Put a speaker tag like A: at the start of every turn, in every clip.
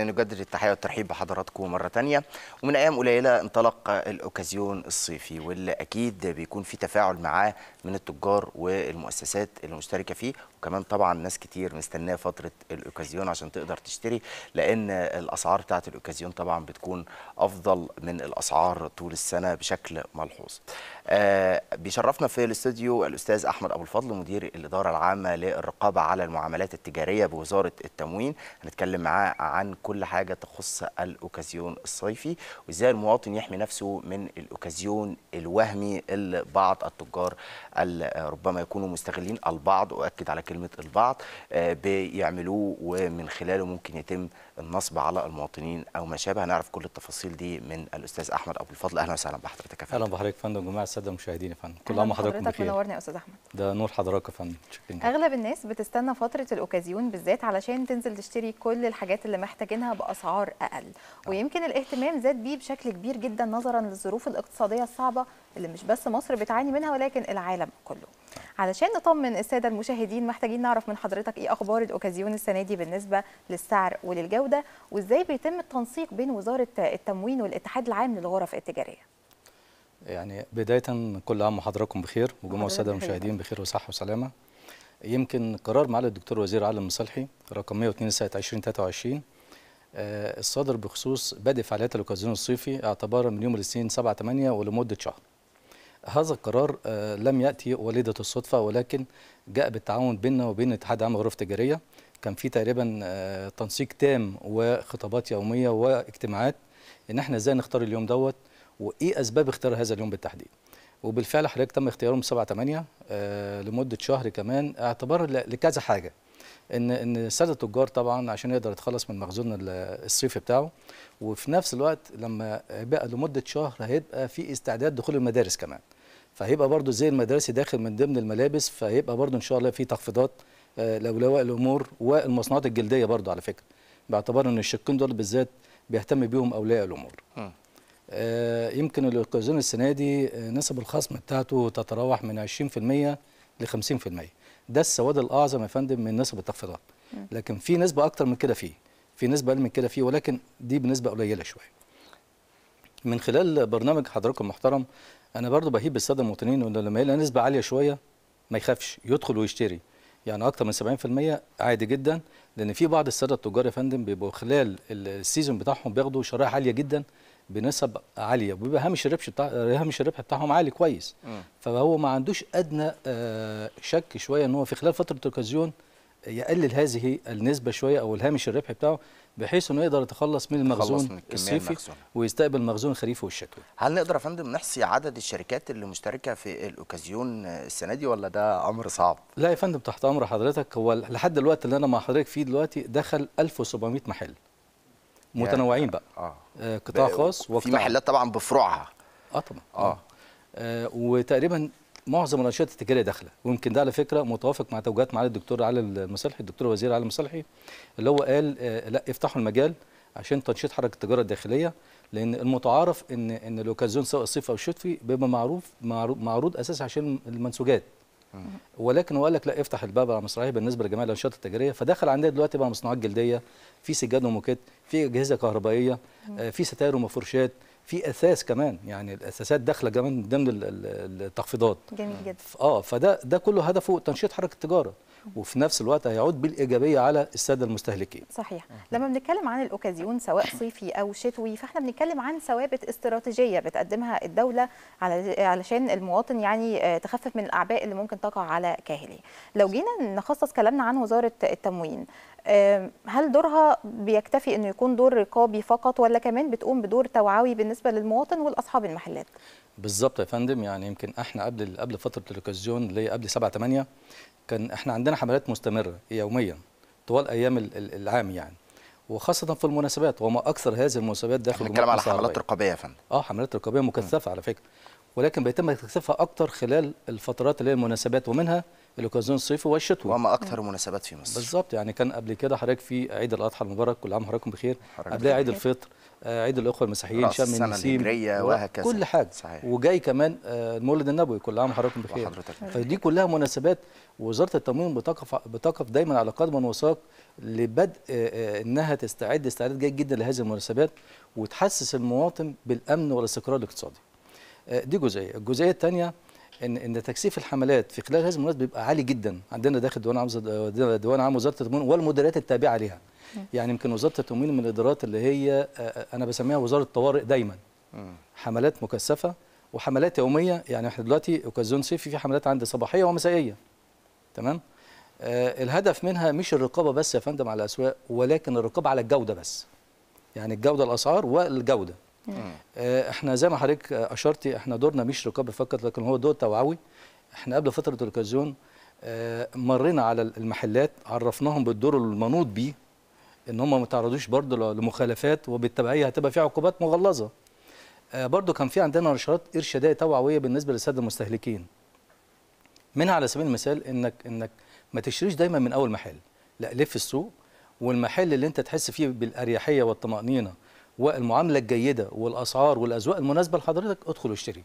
A: بنجدد التحية والترحيب بحضراتكم مرة تانية ومن أيام قليلة انطلق الأوكازيون الصيفي واللي أكيد بيكون في تفاعل معاه من التجار والمؤسسات المشتركة فيه وكمان طبعا ناس كتير مستنية فترة الأوكازيون عشان تقدر تشتري لأن الأسعار بتاعة الأوكازيون طبعا بتكون أفضل من الأسعار طول السنة بشكل ملحوظ آه، بيشرفنا في الاستوديو الاستاذ احمد ابو الفضل مدير الاداره العامه للرقابه على المعاملات التجاريه بوزاره التموين هنتكلم معاه عن كل حاجه تخص الاوكازيون الصيفي وازاي المواطن يحمي نفسه من الاوكازيون الوهمي اللي بعض التجار ربما يكونوا مستغلين البعض اؤكد على كلمه البعض آه، بيعملوه ومن خلاله ممكن يتم النصب على المواطنين او ما شابه هنعرف كل التفاصيل دي من الاستاذ
B: احمد ابو الفضل اهلا وسهلا بحضرتك يا فندم اهلا بحضرتك فندم جماعه الساده المشاهدين يا فندم كل عام حضرتك بخير منورني يا استاذ احمد ده نور حضرتك يا فندم
C: اغلب الناس بتستنى فتره الاوكازيون بالذات علشان تنزل تشتري كل الحاجات اللي محتاجينها باسعار اقل آه. ويمكن الاهتمام زاد بيه بشكل كبير جدا نظرا للظروف الاقتصاديه الصعبه اللي مش بس مصر بتعاني منها ولكن العالم كله آه. علشان نطمن الساده المشاهدين محتاجين نعرف من حضرتك ايه اخبار الاوكازيون السنه دي بالنسبه للسعر وللجوده وازاي بيتم التنسيق بين وزاره التموين والاتحاد العام للغرف التجاريه
B: يعني بداية كل عام وحضراتكم بخير وجمهور السادة المشاهدين بخير وصحة وسلامة يمكن قرار معالي الدكتور وزير عالم صالحي رقم 102 سنة 2023 الصادر بخصوص بدء فعاليات الكازينو الصيفي اعتبارا من يوم الاثنين 7 8 ولمدة شهر هذا القرار آه، لم يأتي وليدة الصدفة ولكن جاء بالتعاون بيننا وبين اتحاد عام الغرف التجارية كان في تقريبا آه، تنسيق تام وخطابات يومية واجتماعات ان احنا ازاي نختار اليوم دوت وايه اسباب اختيار هذا اليوم بالتحديد وبالفعل حضرتك تم اختيارهم 7 8 آه لمده شهر كمان اعتبار لكذا حاجه ان ان الساده التجار طبعا عشان يقدر يتخلص من مخزون الصيفي بتاعه وفي نفس الوقت لما بقى لمده شهر هيبقى في استعداد دخول المدارس كمان فهيبقى برضو زي المدارس داخل من ضمن الملابس فهيبقى برضو ان شاء الله في تخفيضات آه، لاولياء الامور والمصنوعات الجلديه برضو على فكره باعتبار ان الشقين دول بالذات بيهتم بيهم اولياء الامور آه، يمكن الايقاظون السنه دي نسب الخصم بتاعته تتراوح من 20% ل 50% ده السواد الاعظم يا فندم من نسب التخفيضات لكن في نسبه اكتر من كده فيه في نسبه اقل من كده فيه ولكن دي بنسبه قليله شويه من خلال برنامج حضراتكم المحترم انا برضو بهيب الساده المواطنين انه لما يلاقي نسبه عاليه شويه ما يخافش يدخل ويشتري يعني اكتر من 70% عادي جدا لان في بعض الساده التجار يا فندم بيبقوا خلال السيزون بتاعهم بياخدوا شرائح عاليه جدا بنسب عاليه وبيبقى هامش الربح بتاع هامش الربح بتاعهم عالي كويس فهو ما عندوش ادنى آه، شك شويه ان هو في خلال فتره التلفزيون يقلل هذه النسبه شويه او الهامش الربح بتاعه بحيث انه يقدر يتخلص من المخزون من الصيفي المخزون. ويستقبل مخزون الخريف
A: والشتوي. هل نقدر يا فندم نحصي عدد الشركات اللي مشتركه في الاوكازيون السنه دي ولا
B: ده امر صعب؟ لا يا فندم تحت امر حضرتك هو لحد الوقت اللي انا مع حضرتك فيه دلوقتي دخل 1700 محل متنوعين بقى آه. آه، قطاع خاص وفي محلات طبعا بفروعها اه طبعا اه, آه. وتقريبا معظم الانشطه التجاريه داخله ويمكن ده على فكره متوافق مع توجيهات معالي الدكتور علي المصالحي الدكتور وزير علي المصالحي اللي هو قال آه، لا افتحوا المجال عشان تنشيط حركه التجاره الداخليه لان المتعارف ان ان الاوكازيون سواء الصيف او شتوي بيبقى معروف معروض اساسي عشان المنسوجات ولكن هو قال لك لا افتح الباب على مصراعيه بالنسبه لجميع الانشطه التجاريه فدخل عندنا دلوقتي بقى مصنوعات جلديه في سجاد وموكيت في اجهزه كهربائيه آه، في ستاير ومفروشات في اساس كمان يعني الاساسات داخله كمان ضمن التخفيضات جميل جدا اه فده ده كله هدفه تنشيط حركه التجاره وفي نفس الوقت هيعود بالايجابيه على الساده المستهلكين
C: صحيح لما بنتكلم عن الاوكازيون سواء صيفي او شتوي فاحنا بنتكلم عن ثوابت استراتيجيه بتقدمها الدوله علشان المواطن يعني آه، تخفف من الاعباء اللي ممكن تقع على كاهله لو جينا نخصص كلامنا عن وزاره التموين هل دورها بيكتفي انه يكون دور رقابي فقط ولا كمان بتقوم بدور توعوي بالنسبه للمواطن والاصحاب المحلات
B: بالظبط يا فندم يعني يمكن احنا قبل قبل فتره التلفزيون اللي قبل 7 8 كان احنا عندنا حملات مستمره يوميا طوال ايام العام يعني وخاصة في المناسبات وما أكثر هذه المناسبات داخل بنتكلم على حملات رقابية يا فندم اه حملات رقابية مكثفة على فكرة ولكن بيتم تكثيفها أكثر خلال الفترات اللي هي المناسبات ومنها الاوكازيون الصيفي والشتوي وما اكثر المناسبات في مصر بالظبط يعني كان قبل كده حضرتك في عيد الاضحى المبارك كل عام حضراتكم بخير قبل عيد الفطر آه، عيد الاخوه المسيحيين شم النسيم وهكذا كل حاجه صحيح. وجاي كمان آه، المولد النبوي كل عام حضراتكم بخير فدي كلها مناسبات وزاره التموين بتقف بتقف دايما على قدم وساق لبدء آه، انها تستعد استعداد جيد جدا لهذه المناسبات وتحسس المواطن بالامن والاستقرار الاقتصادي دي جزئيه الجزئيه الثانيه ان ان تكثيف الحملات في خلال هذه المناسبه بيبقى عالي جدا عندنا داخل ديوان عام ديوان عام وزاره التموين والمديريات التابعه لها يعني يمكن وزاره التموين من الادارات اللي هي آه، آه، انا بسميها وزاره الطوارئ دايما حملات مكثفه وحملات يوميه يعني احنا دلوقتي اوكازون صيفي في حملات عند صباحيه ومسائيه تمام آه الهدف منها مش الرقابه بس يا فندم على الاسواق ولكن الرقابه على الجوده بس يعني الجوده الاسعار والجوده آه، احنا زي ما حضرتك اشرتي احنا دورنا مش رقابه فقط لكن هو دور توعوي احنا قبل فتره التلفزيون آه، مرينا على المحلات عرفناهم بالدور المنوط بيه ان هم ما تعرضوش برضه لمخالفات وبالتبعيه هتبقى في عقوبات مغلظه آه، برضه كان في عندنا نشاط ارشاديه توعويه بالنسبه للساده المستهلكين منها على سبيل المثال انك انك ما تشتريش دايما من اول محل لا لف السوق والمحل اللي انت تحس فيه بالاريحيه والطمانينه والمعامله الجيده والاسعار والاذواق المناسبه لحضرتك ادخل واشتري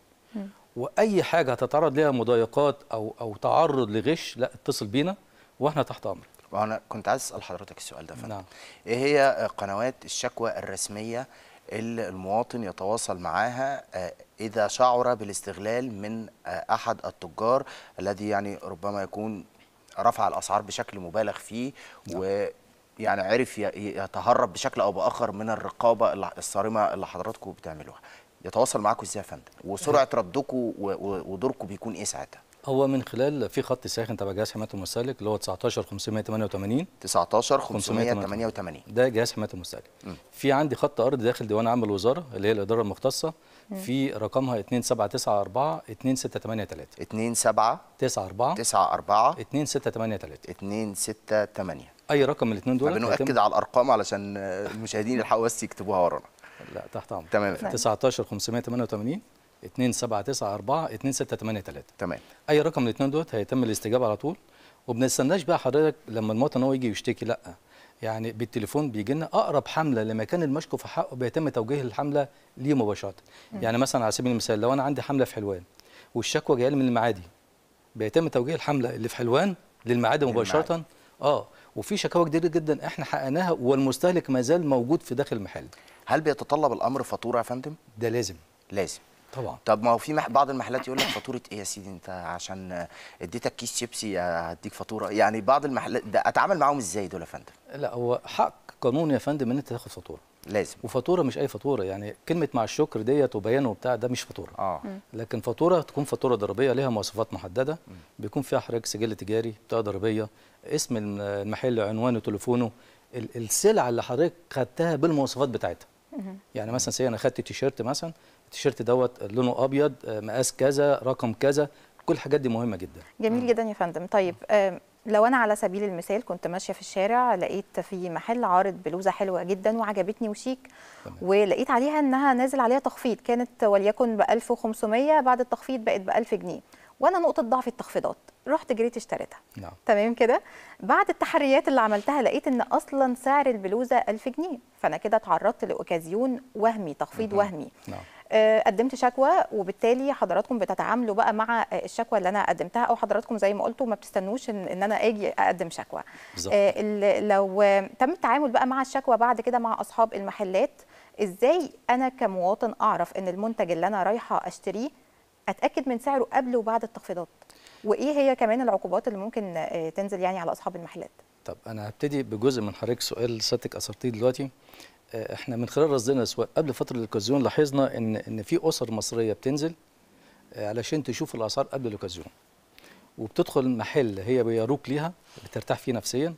B: واي حاجه هتتعرض ليها مضايقات او او تعرض لغش لا اتصل بينا واحنا تحت امرك وانا كنت عايز اسال حضرتك السؤال ده فعلا نعم.
A: ايه هي آه، قنوات الشكوى الرسميه اللي المواطن يتواصل معاها آه، اذا شعر بالاستغلال من آه، احد التجار الذي يعني ربما يكون رفع الاسعار بشكل مبالغ فيه نعم. يعني عرف يتهرب بشكل او باخر من الرقابه الصارمه اللي حضراتكم بتعملوها يتواصل معاكم ازاي يا فندم وسرعه ردكم ودوركم بيكون ايه ساعتها
B: هو من خلال في خط ساخن تبع جهاز حمايه المستهلك اللي هو 19 588 19 588 ده جهاز حمايه المستهلك في عندي خط ارض داخل ديوان عام الوزاره اللي هي الاداره المختصه في رقمها 2794 2683 2794 94 2683 268 اي رقم من الاثنين دول بنؤكد على
A: الارقام علشان
B: المشاهدين يلحقوا بس يكتبوها ورانا لا تحت امرك تمام 19 588 2794 2683 تمام اي رقم من الاثنين دول هيتم الاستجابه على طول وما بنستناش بقى حضرتك لما المواطن هو يجي يشتكي لا يعني بالتليفون بيجي لنا اقرب حمله لمكان المشكو في حقه بيتم توجيه الحمله ليه مباشره يعني مثلا على سبيل المثال لو انا عندي حمله في حلوان والشكوى جايه من المعادي بيتم توجيه الحمله اللي في حلوان للمعادي مباشره اه وفي شكاوى كتير جدا احنا حققناها والمستهلك ما زال موجود في داخل المحل هل بيتطلب الامر فاتوره يا فندم ده لازم لازم طبعا
A: طب ما هو في بعض المحلات يقول لك فاتوره ايه يا سيدي انت عشان اديتك كيس شيبسي هديك فاتوره يعني بعض المحلات ده اتعامل معاهم ازاي دول يا فندم؟
B: لا هو حق قانوني يا فندم ان انت تاخد فاتوره لازم وفاتوره مش اي فاتوره يعني كلمه مع الشكر ديت وبيان وبتاع ده مش فاتوره اه لكن فاتوره تكون فاتوره ضريبيه ليها مواصفات محدده بيكون فيها حضرتك سجل تجاري بطاقه ضريبيه اسم المحل عنوانه تليفونه السلعه اللي حضرتك خدتها بالمواصفات بتاعتها يعني مثلا سي انا خدت تيشيرت مثلا التيشيرت دوت لونه ابيض آه، مقاس كذا رقم كذا كل الحاجات دي مهمه جدا
C: جميل جدا يا فندم طيب آه، لو انا على سبيل المثال كنت ماشيه في الشارع لقيت في محل عارض بلوزه حلوه جدا وعجبتني وشيك ولقيت عليها انها نازل عليها تخفيض كانت وليكن ب 1500 بعد التخفيض بقت ب 1000 جنيه وانا نقطه ضعف التخفيضات رحت جريت اشتريتها نعم. تمام كده بعد التحريات اللي عملتها لقيت ان اصلا سعر البلوزه 1000 جنيه فانا كده اتعرضت لاوكازيون وهمي تخفيض نعم. وهمي نعم. آه، قدمت شكوى وبالتالي حضراتكم بتتعاملوا بقى مع الشكوى اللي انا قدمتها او حضراتكم زي ما قلتوا ما بتستنوش ان, انا اجي اقدم شكوى بالظبط آه، لو تم التعامل بقى مع الشكوى بعد كده مع اصحاب المحلات ازاي انا كمواطن اعرف ان المنتج اللي انا رايحه اشتريه اتاكد من سعره قبل وبعد التخفيضات وايه هي كمان العقوبات اللي ممكن آه، تنزل يعني على اصحاب المحلات
B: طب انا هبتدي بجزء من حضرتك سؤال سيادتك اثرتيه دلوقتي آه، احنا من خلال رصدنا الاسواق قبل فتره الاوكازيون لاحظنا ان ان في اسر مصريه بتنزل آه، علشان تشوف الاسعار قبل الاوكازيون وبتدخل محل هي بيروك ليها بترتاح فيه نفسيا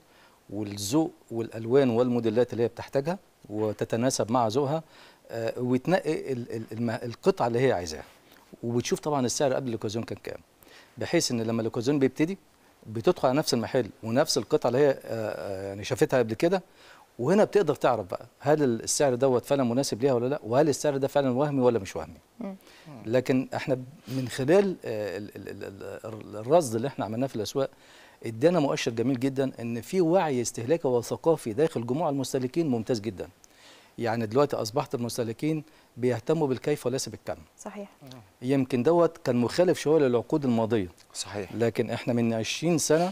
B: والذوق والالوان والموديلات اللي هي بتحتاجها وتتناسب مع ذوقها آه، وتنقي القطعه اللي هي عايزاها وبتشوف طبعا السعر قبل الاوكازيون كان كام بحيث ان لما الاوكازيون بيبتدي بتدخل على نفس المحل ونفس القطعه اللي هي يعني شافتها قبل كده وهنا بتقدر تعرف بقى هل السعر دوت فعلا مناسب ليها ولا لا وهل السعر ده فعلا وهمي ولا مش وهمي لكن احنا من خلال آه، الرصد اللي احنا عملناه في الاسواق ادانا مؤشر جميل جدا ان في وعي استهلاكي وثقافي داخل جموع المستهلكين ممتاز جدا يعني دلوقتي اصبحت المستهلكين بيهتموا بالكيف وليس بالكم صحيح يمكن دوت كان مخالف شويه للعقود الماضيه صحيح لكن احنا من 20 سنه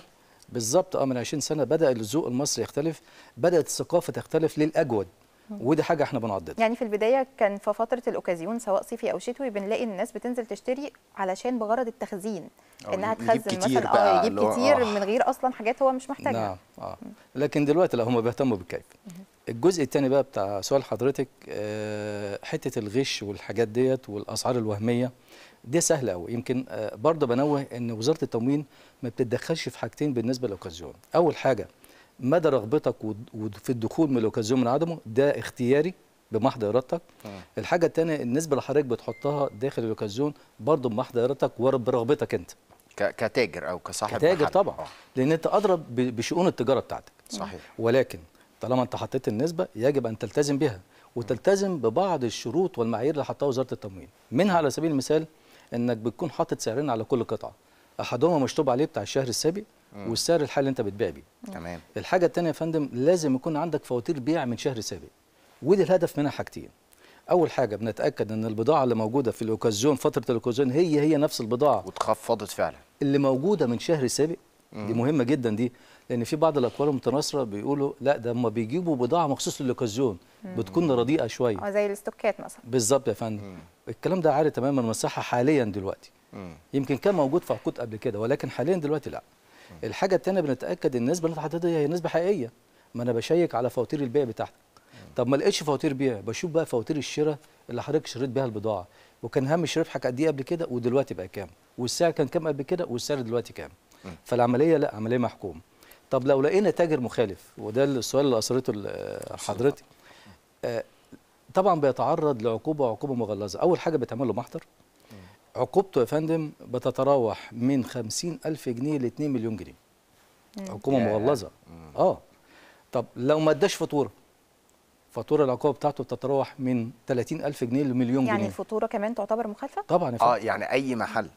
B: بالظبط اه من 20 سنه بدا الذوق المصري يختلف بدات الثقافه تختلف للاجود ودي حاجه احنا بنعددها
C: يعني في البدايه كان في فتره الاوكازيون سواء صيفي او شتوي بنلاقي الناس بتنزل تشتري علشان بغرض التخزين انها تخزن مثلا اه يجيب كتير آه. من غير اصلا حاجات هو مش محتاجها نعم
B: اه لكن دلوقتي لا هم بيهتموا بالكيف الجزء الثاني بقى بتاع سؤال حضرتك آه، حته الغش والحاجات ديت والاسعار الوهميه دي سهله قوي يمكن آه، برضه بنوه ان وزاره التموين ما بتتدخلش في حاجتين بالنسبه للاوكازيون اول حاجه مدى رغبتك في الدخول من الاوكازيون من عدمه ده اختياري بمحض ارادتك الحاجه الثانيه النسبه اللي حضرتك بتحطها داخل الاوكازيون برضه بمحض ارادتك وبرغبتك انت كتاجر او كصاحب كتاجر طبعا أوه. لان انت اضرب بشؤون التجاره بتاعتك صحيح ولكن طالما انت حطيت النسبه يجب ان تلتزم بها وتلتزم ببعض الشروط والمعايير اللي حطها وزاره التموين منها على سبيل المثال انك بتكون حاطط سعرين على كل قطعه احدهما مشطوب عليه بتاع الشهر السابق والسعر الحالي اللي انت بتبيع بيه تمام الحاجه الثانيه يا فندم لازم يكون عندك فواتير بيع من شهر سابق ودي الهدف منها حاجتين اول حاجه بنتاكد ان البضاعه اللي موجوده في الاوكازيون فتره الاوكازيون هي هي نفس البضاعه وتخفضت فعلا اللي موجوده من شهر سابق دي مهمه جدا دي لان في بعض الاقوال المتناثره بيقولوا لا ده هم بيجيبوا بضاعه مخصوص للاوكازيون بتكون رديئه شويه
C: اه، زي الاستوكات مثلا
B: بالظبط يا فندم الكلام ده عاري تماما من الصحه حاليا دلوقتي مم. يمكن كان موجود في عقود قبل كده ولكن حاليا دلوقتي لا مم. الحاجه الثانيه بنتاكد النسبه اللي حضرتك هي نسبه حقيقيه ما انا بشيك على فواتير البيع بتاعتك طب ما لقيتش فواتير بيع بشوف بقى فواتير الشراء اللي حضرتك شريت بيها البضاعه وكان هامش ربحك قد ايه قبل كده ودلوقتي بقى كام والسعر كان كام قبل كده والسعر دلوقتي كام فالعمليه لا عمليه محكومه طب لو لقينا تاجر مخالف وده السؤال اللي اثرته حضرتك آه، طبعا بيتعرض لعقوبه عقوبه مغلظه اول حاجه بتعمل له محضر عقوبته يا فندم بتتراوح من 50 ألف جنيه ل 2 مليون جنيه
C: عقوبه مغلظه
B: اه طب لو ما اداش فاتوره فاتوره العقوبه بتاعته بتتراوح من 30 ألف جنيه لمليون يعني جنيه يعني
C: الفاتوره كمان تعتبر مخالفه طبعا اه يعني
A: اي محل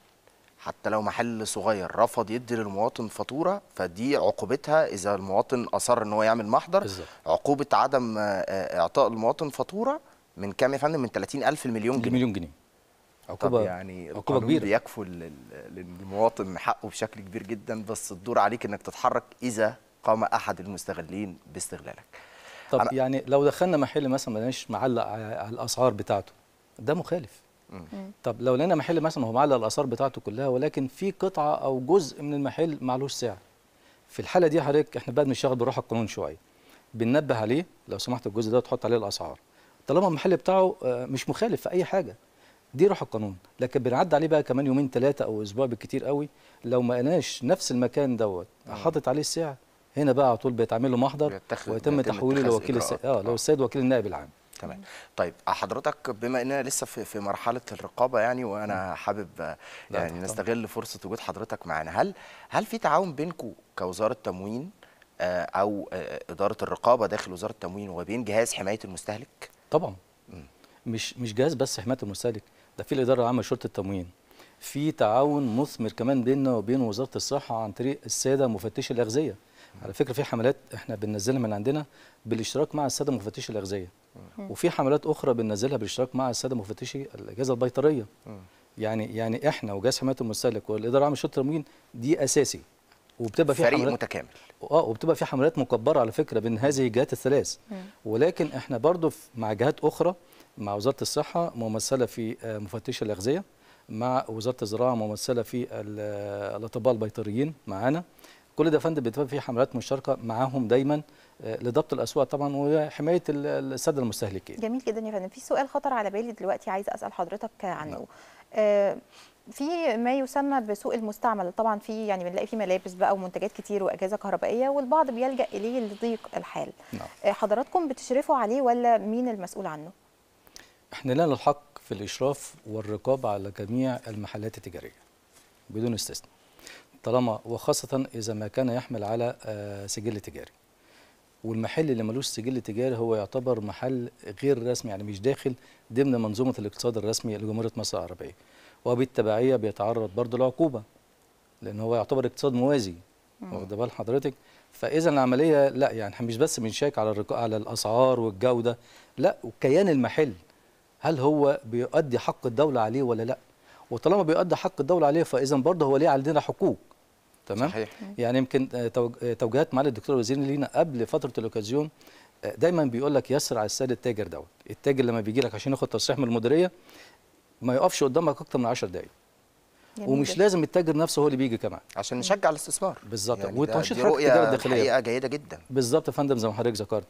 A: حتى لو محل صغير رفض يدي للمواطن فاتوره فدي عقوبتها اذا المواطن اصر ان هو يعمل محضر بالزبط. عقوبه عدم آه، آه، اعطاء المواطن فاتوره من كام يا فندم من 30000 لمليون جنيه مليون جنيه
B: عقوبة طب يعني عقوبة كبيرة
A: بيكفل للمواطن حقه بشكل كبير جدا بس الدور عليك انك تتحرك اذا قام احد المستغلين باستغلالك
B: طب يعني لو دخلنا محل مثلا ما معلق على الاسعار بتاعته ده مخالف طب لو لقينا محل مثلا هو معلق الاثار بتاعته كلها ولكن في قطعه او جزء من المحل معلوش سعر في الحاله دي حضرتك احنا بقى بنشتغل بروح القانون شويه بننبه عليه لو سمحت الجزء ده تحط عليه الاسعار طالما المحل بتاعه آه، مش مخالف في اي حاجه دي روح القانون لكن بنعدي عليه بقى كمان يومين ثلاثه او اسبوع بالكثير قوي لو ما قلناش نفس المكان دوت حاطط عليه السعر هنا بقى على طول بيتعمل له محضر ويتم تحويله لوكيل السيد اه لو السيد وكيل النائب العام
A: تمام طيب آه، حضرتك بما اننا لسه في, في مرحله الرقابه يعني وانا حابب آه، يعني نستغل فرصه وجود حضرتك معانا هل هل في تعاون بينكم كوزاره تموين آه، او اداره الرقابه داخل وزاره التموين وبين جهاز حمايه المستهلك
B: طبعا مش مش جهاز بس حمايه المستهلك ده في الاداره العامه لشرطه التموين في تعاون مثمر كمان بيننا وبين وزاره الصحه عن طريق الساده مفتشي الاغذيه على فكره في حملات احنا بننزلها من عندنا بالاشتراك مع الساده مفتشي الاغذيه وفي حملات اخرى بننزلها بالاشتراك مع الساده مفتشي الاجهزه البيطريه يعني يعني احنا وجهاز حمايه المستهلك والاداره العامه للشرطه التموين دي اساسي وبتبقى في فريق حملات متكامل اه وبتبقى في حملات مكبره على فكره بين هذه الجهات الثلاث ولكن احنا برضو مع جهات اخرى مع وزاره الصحه ممثله في آه، مفتشي الاغذيه مع وزاره الزراعه ممثله في آه، الاطباء البيطريين معانا كل ده فندم بتبقى فيه حملات مشتركه معاهم دايما آه، لضبط الاسواق طبعا وحمايه الساده المستهلكين.
C: جميل جدا يا فندم، في سؤال خطر على بالي دلوقتي عايزه اسال حضرتك عنه. نعم. آه، في ما يسمى بسوق المستعمل طبعا في يعني بنلاقي فيه ملابس بقى ومنتجات كتير واجهزه كهربائيه والبعض بيلجا اليه لضيق الحال نعم. آه، حضراتكم بتشرفوا عليه ولا مين المسؤول عنه
B: احنا لنا الحق في الاشراف والرقابه على جميع المحلات التجاريه بدون استثناء طالما وخاصة إذا ما كان يحمل على آه، سجل تجاري والمحل اللي ملوش سجل تجاري هو يعتبر محل غير رسمي يعني مش داخل ضمن منظومة الاقتصاد الرسمي لجمهورية مصر العربية وبالتبعية بيتعرض برضه لعقوبة لأن هو يعتبر اقتصاد موازي واخد بال حضرتك فاذا العمليه لا يعني احنا مش بس بنشيك على الرك... على الاسعار والجوده لا وكيان المحل هل هو بيؤدي حق الدوله عليه ولا لا وطالما بيؤدي حق الدوله عليه فاذا برضه هو ليه عندنا حقوق تمام صحيح. يعني يمكن آه، آه، توجيهات معالي الدكتور الوزير لينا قبل فتره الاوكازيون آه، دايما بيقول لك يسر على السيد التاجر دوت التاجر لما بيجي لك عشان ياخد تصريح من المديريه ما يقفش قدامك اكتر من 10 دقائق ومش جدا. لازم التاجر نفسه هو اللي بيجي كمان عشان نشجع الاستثمار بالظبط يعني وتنشيط حركه التجاره الداخليه حقيقه جيده جدا بالظبط يا فندم زي ما حضرتك ذكرت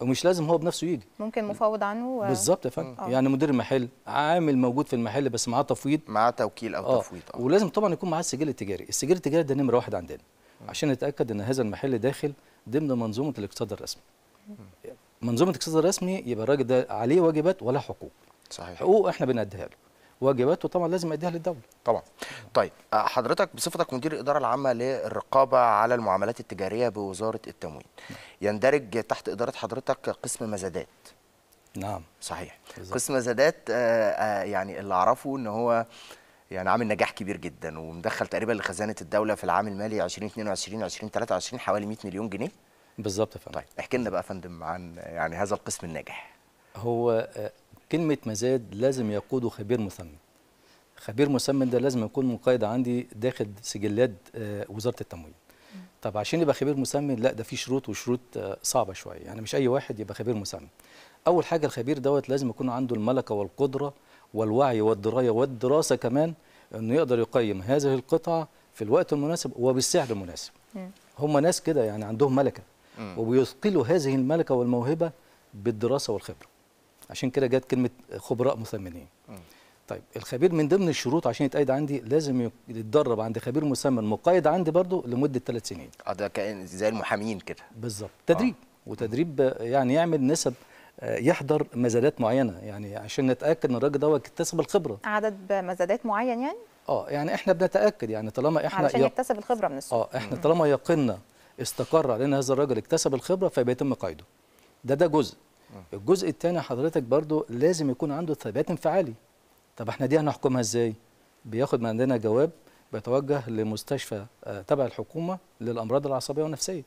B: ومش لازم هو بنفسه يجي
C: ممكن مفوض عنه و... بالظبط يا فندم آه. يعني
B: مدير محل عامل موجود في المحل بس معاه تفويض معاه توكيل او آه. تفويض آه. ولازم طبعا يكون معاه السجل التجاري السجل التجاري ده نمره واحد عندنا مم. عشان نتاكد ان هذا المحل داخل ضمن منظومه الاقتصاد الرسمي مم. منظومه الاقتصاد الرسمي يبقى الراجل ده عليه واجبات ولا حقوق صحيح حقوق احنا بنديها له واجباته طبعا لازم يديها للدوله طبعا طيب آه، حضرتك بصفتك مدير الاداره العامه
A: للرقابه على المعاملات التجاريه بوزاره التموين يندرج تحت اداره حضرتك قسم مزادات نعم صحيح بالزبط. قسم مزادات آه، آه، يعني اللي اعرفه ان هو يعني عامل نجاح كبير جدا ومدخل تقريبا لخزانه الدوله في العام المالي 2022 2023 حوالي 100 مليون جنيه بالظبط يا فندم طيب احكي لنا بقى يا فندم عن يعني هذا القسم الناجح
B: هو كلمة مزاد لازم يقوده خبير مثمن خبير مثمن ده لازم يكون مقيد عندي داخل سجلات آه، وزارة التموين طب عشان يبقى خبير مثمن لا ده في شروط وشروط آه، صعبة شوية يعني مش أي واحد يبقى خبير مثمن أول حاجة الخبير دوت لازم يكون عنده الملكة والقدرة والوعي والدراية والدراسة كمان أنه يقدر يقيم هذه القطعة في الوقت المناسب وبالسعر المناسب هم ناس كده يعني عندهم ملكة وبيثقلوا هذه الملكة والموهبة بالدراسة والخبرة عشان كده جت كلمه خبراء مثمنين طيب الخبير من ضمن الشروط عشان يتقيد عندي لازم يتدرب عند خبير مثمن مقيد عندي برضه لمده ثلاث سنين اه ده كان زي المحامين كده بالظبط تدريب آه. وتدريب يعني يعمل نسب آه، يحضر مزادات معينه يعني عشان نتاكد ان الراجل دوت اكتسب الخبره
C: عدد مزادات معين يعني
B: اه يعني احنا بنتاكد يعني طالما احنا عشان يكتسب
C: الخبره من السوق
B: اه احنا طالما يقنا استقر علينا هذا الراجل اكتسب الخبره فبيتم قيده ده ده جزء آه. الجزء الثاني حضرتك برضو لازم يكون عنده ثبات انفعالي طب احنا دي هنحكمها ازاي بياخد من عندنا جواب بيتوجه لمستشفى آه، تبع الحكومه للامراض العصبيه والنفسيه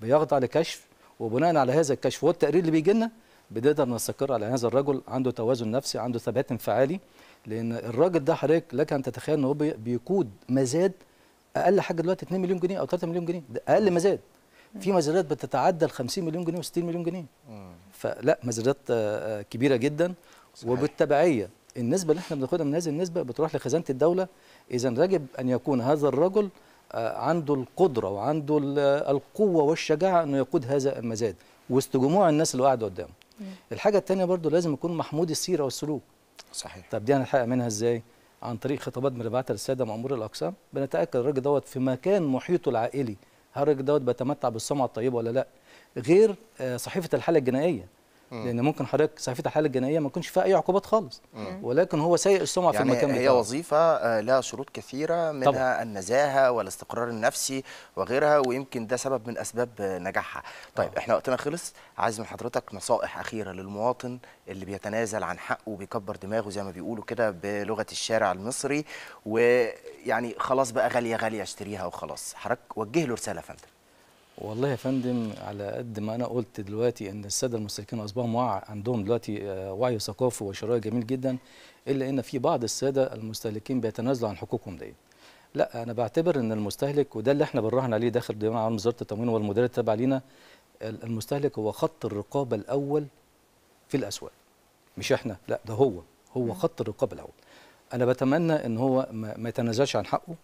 B: بيخضع لكشف وبناء على هذا الكشف والتقرير اللي بيجي لنا بنقدر نستقر على هذا الرجل عنده توازن نفسي عنده ثبات انفعالي لان الراجل ده حضرتك لك ان تتخيل ان هو بيقود مزاد اقل حاجه دلوقتي 2 مليون جنيه او 3 مليون جنيه ده اقل مزاد في مزادات بتتعدى ال 50 مليون جنيه و60 مليون جنيه فلا مزادات آه، آه، كبيره جدا وبالتبعيه النسبه اللي احنا بناخدها من هذه النسبه بتروح لخزانه الدوله اذا يجب ان يكون هذا الرجل آه، عنده القدره وعنده القوه والشجاعه انه يقود هذا المزاد وسط جموع الناس اللي قاعده قدامه الحاجه الثانيه برضو لازم يكون محمود السيره والسلوك صحيح طب دي هنحقق منها ازاي عن طريق خطابات بنبعتها للساده مامور الاقسام بنتاكد الراجل دوت في مكان محيطه العائلي هل الراجل دوت بيتمتع بالسمعه الطيبه ولا لا غير صحيفه الحاله الجنائيه لان ممكن حضرتك صحيفه الحاله الجنائيه ما يكونش فيها اي عقوبات خالص ولكن هو سيء السمعه يعني في المكان هي بتاعه. وظيفه
A: آه، لها شروط كثيره منها طبعا. النزاهه والاستقرار النفسي وغيرها ويمكن ده سبب من اسباب نجاحها طيب أوه. احنا وقتنا خلص عايز من حضرتك نصائح اخيره للمواطن اللي بيتنازل عن حقه وبيكبر دماغه زي ما بيقولوا كده بلغه الشارع المصري ويعني خلاص بقى غاليه غاليه اشتريها وخلاص حضرتك وجه له رساله فندم
B: والله يا فندم على قد ما انا قلت دلوقتي ان الساده المستهلكين اصبحوا عندهم دلوقتي آه، وعي ثقافي وشرائي جميل جدا الا ان في بعض الساده المستهلكين بيتنازلوا عن حقوقهم ديت لا انا بعتبر ان المستهلك وده اللي احنا بنراهن عليه داخل ديوان عام وزاره التموين والمدير التابع لينا المستهلك هو خط الرقابه الاول في الاسواق مش احنا لا ده هو هو خط الرقابه الاول انا بتمنى ان هو ما يتنازلش عن حقه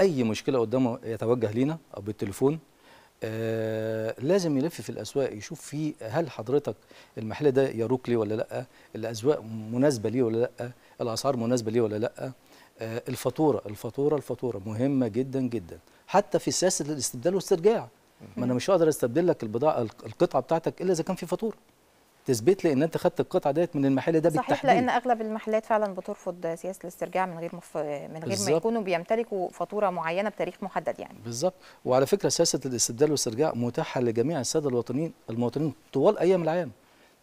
B: اي مشكله قدامه يتوجه لينا او بالتليفون آه لازم يلف في الاسواق يشوف في هل حضرتك المحل ده يروك لي ولا لا الاسواق مناسبه ليه ولا لا الاسعار مناسبه ليه ولا لا آه الفاتوره الفاتوره الفاتوره مهمه جدا جدا حتى في سياسه الاستبدال والاسترجاع ما انا مش هقدر استبدل لك البضاعه القطعه بتاعتك الا اذا كان في فاتوره تثبت لي ان انت خدت القطعه ديت من المحل ده بالتحديد صحيح لان
C: اغلب المحلات فعلا بترفض سياسه الاسترجاع من غير مف... من غير ما يكونوا بيمتلكوا فاتوره معينه بتاريخ محدد يعني
B: بالظبط وعلى فكره سياسه الاستبدال والاسترجاع متاحه لجميع الساده الوطنيين المواطنين طوال ايام العام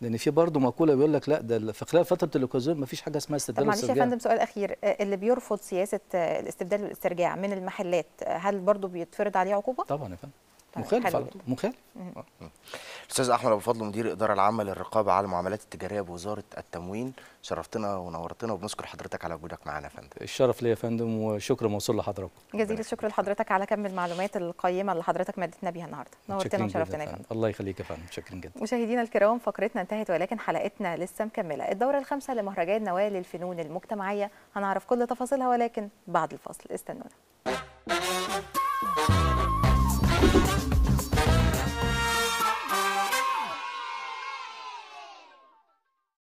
B: لان في برضه مقوله بيقول لك لا ده في خلال فتره الاوكازيون مفيش حاجه اسمها استبدال معلش يا فندم
C: سؤال اخير آه، اللي بيرفض سياسه الاستبدال والاسترجاع من المحلات هل برضه بيتفرض عليه عقوبه؟ طبعا يا فندم طيب، مخالف
A: مخالف استاذ احمد ابو فضل مدير الاداره العامه للرقابه على المعاملات التجاريه بوزاره التموين شرفتنا ونورتنا وبنشكر حضرتك
B: على وجودك معانا يا فندم الشرف ليا يا فندم وشكرا موصول لحضرتك
C: جزيل الشكر لحضرتك على كم المعلومات القيمه اللي حضرتك مدتنا بيها النهارده نورتنا وشرفتنا يا فندم
B: الله يخليك يا فندم شكرا جدا
C: مشاهدينا الكرام فقرتنا انتهت ولكن حلقتنا لسه مكمله الدوره الخامسه لمهرجان نواه للفنون المجتمعيه هنعرف كل تفاصيلها ولكن بعد الفصل استنونا